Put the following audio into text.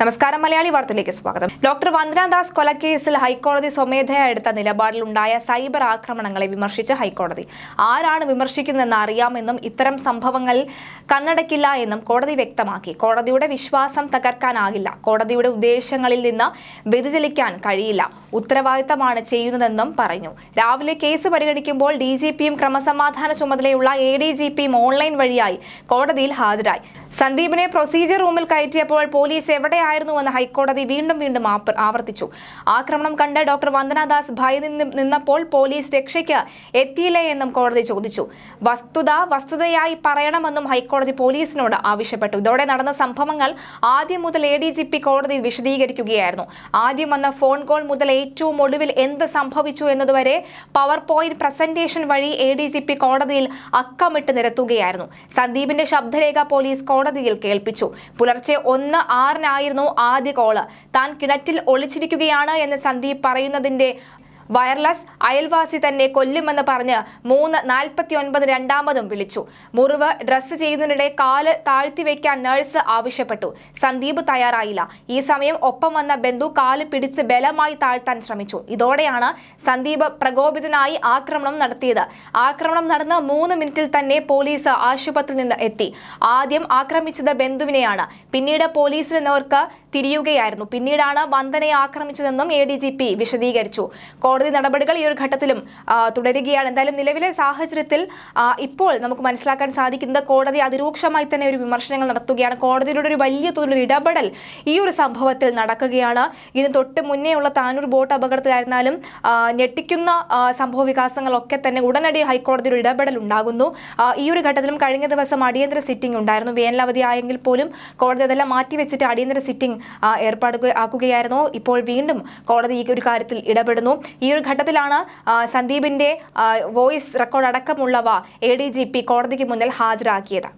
നമസ്കാരം മലയാളി വാർത്തയിലേക്ക് സ്വാഗതം ഡോക്ടർ വന്ദനാദാസ് കൊലക്കേസിൽ ഹൈക്കോടതി സ്വമേധയാ എടുത്ത നിലപാടിലുണ്ടായ സൈബർ ആക്രമണങ്ങളെ വിമർശിച്ച ഹൈക്കോടതി ആരാണ് വിമർശിക്കുന്നതെന്ന് അറിയാമെന്നും ഇത്തരം സംഭവങ്ങൾ കണ്ണടക്കില്ല എന്നും കോടതി വ്യക്തമാക്കി കോടതിയുടെ വിശ്വാസം തകർക്കാനാകില്ല കോടതിയുടെ ഉദ്ദേശങ്ങളിൽ നിന്ന് വ്യതിചലിക്കാൻ കഴിയില്ല ഉത്തരവാദിത്തമാണ് ചെയ്യുന്നതെന്നും പറഞ്ഞു രാവിലെ കേസ് പരിഗണിക്കുമ്പോൾ ഡി ജി പിയും ക്രമസമാധാന ചുമതലയുള്ള എ ഡി ജി പിയും ഓൺലൈൻ വഴിയായി കോടതിയിൽ ഹാജരായി സന്ദീപിനെ പ്രൊസീജിയർ റൂമിൽ കയറ്റിയപ്പോൾ പോലീസ് എവിടെ എവിടെയായിരുന്നുവെന്ന് ഹൈക്കോടതി വീണ്ടും വീണ്ടും ആവർത്തിച്ചു ആക്രമണം കണ്ട ഡോക്ടർ വന്ദനാദാസ് ഭയന്ന് നിന്നപ്പോൾ പോലീസ് രക്ഷയ്ക്ക് എത്തിയില്ലേ എന്നും കോടതി ചോദിച്ചു വസ്തുത വസ്തുതയായി പറയണമെന്നും ഹൈക്കോടതി പോലീസിനോട് ആവശ്യപ്പെട്ടു ഇതോടെ നടന്ന സംഭവങ്ങൾ ആദ്യം മുതൽ എ കോടതി വിശദീകരിക്കുകയായിരുന്നു ആദ്യം വന്ന ഫോൺ കോൾ മുതൽ ഏറ്റവും ഒടുവിൽ എന്ത് സംഭവിച്ചു എന്നതുവരെ പവർ പോയിന്റ് പ്രസന്റേഷൻ വഴി എ കോടതിയിൽ അക്കമിട്ട് നിരത്തുകയായിരുന്നു സന്ദീപിന്റെ ശബ്ദരേഖ പോലീസ് കോടതിയിൽ കേൾപ്പിച്ചു പുലർച്ചെ ഒന്ന് ആറിനായി ആയിരുന്നു ആദ്യ കോള് താൻ കിണറ്റിൽ ഒളിച്ചിരിക്കുകയാണ് എന്ന് സന്ദീപ് പറയുന്നതിന്റെ വയർലെസ് അയൽവാസി തന്നെ കൊല്ലുമെന്ന് പറഞ്ഞ് മൂന്ന് നാൽപ്പത്തി ഒൻപത് രണ്ടാമതും വിളിച്ചു മുറിവ് ഡ്രസ്സ് ചെയ്യുന്നതിനിടെ കാല് താഴ്ത്തി വെക്കാൻ നഴ്സ് ആവശ്യപ്പെട്ടു സന്ദീപ് തയ്യാറായില്ല ഈ സമയം ഒപ്പം വന്ന ബന്ധു കാല് പിടിച്ച് ബലമായി താഴ്ത്താൻ ശ്രമിച്ചു ഇതോടെയാണ് സന്ദീപ് പ്രകോപിതനായി ആക്രമണം നടത്തിയത് ആക്രമണം നടന്ന മൂന്ന് മിനിറ്റിൽ തന്നെ പോലീസ് ആശുപത്രിയിൽ നിന്ന് എത്തി ആദ്യം ആക്രമിച്ചത് ബന്ധുവിനെയാണ് പിന്നീട് പോലീസിന് നേർക്ക് തിരിയുകയായിരുന്നു പിന്നീടാണ് വന്ദനയെ ആക്രമിച്ചതെന്നും എ ഡി ജി പി വിശദീകരിച്ചു കോടതി നടപടികൾ ഈ ഒരു ഘട്ടത്തിലും തുടരുകയാണ് എന്തായാലും നിലവിലെ സാഹചര്യത്തിൽ ഇപ്പോൾ നമുക്ക് മനസ്സിലാക്കാൻ സാധിക്കുന്നത് കോടതി അതിരൂക്ഷമായി തന്നെ ഒരു വിമർശനങ്ങൾ നടത്തുകയാണ് കോടതിയുടെ ഒരു വലിയ തോതിലുള്ള ഇടപെടൽ ഈ ഒരു സംഭവത്തിൽ നടക്കുകയാണ് ഇതിന് തൊട്ട് മുന്നേയുള്ള താനൂർ ബോട്ട് അപകടത്തിലായിരുന്നാലും ഞെട്ടിക്കുന്ന സംഭവ വികാസങ്ങളൊക്കെ തന്നെ ഉടനടി ഹൈക്കോടതിയുടെ ഇടപെടൽ ഉണ്ടാകുന്നു ഈ ഒരു ഘട്ടത്തിലും കഴിഞ്ഞ ദിവസം അടിയന്തര സിറ്റിംഗ് ഉണ്ടായിരുന്നു വേനലവധി ആയെങ്കിൽ പോലും കോടതി അതെല്ലാം മാറ്റിവെച്ചിട്ട് അടിയന്തര സിറ്റിംഗ് ഏർപ്പാടുക ആക്കുകയായിരുന്നു ഇപ്പോൾ വീണ്ടും കോടതി ഈ ഒരു കാര്യത്തിൽ ഇടപെടുന്നു ഈ ഒരു ഘട്ടത്തിലാണ് സന്ദീപിന്റെ വോയിസ് റെക്കോർഡ് അടക്കമുള്ളവ എ ഡി ജി പി കോടതിക്ക് മുന്നിൽ ഹാജരാക്കിയത്